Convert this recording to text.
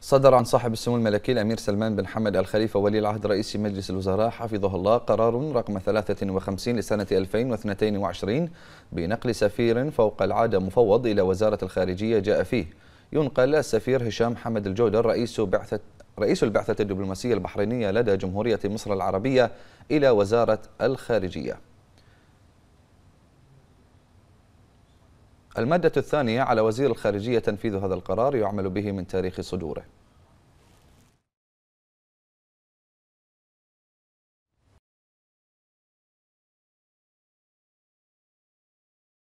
صدر عن صاحب السمو الملكي الأمير سلمان بن حمد الخليفة ولي العهد رئيس مجلس الوزراء حفظه الله قرار رقم 53 لسنة 2022 بنقل سفير فوق العادة مفوض إلى وزارة الخارجية جاء فيه ينقل السفير هشام حمد الجودر رئيس بعثة رئيس البعثة الدبلوماسية البحرينية لدى جمهورية مصر العربية إلى وزارة الخارجية المادة الثانية على وزير الخارجية تنفيذ هذا القرار يعمل به من تاريخ صدوره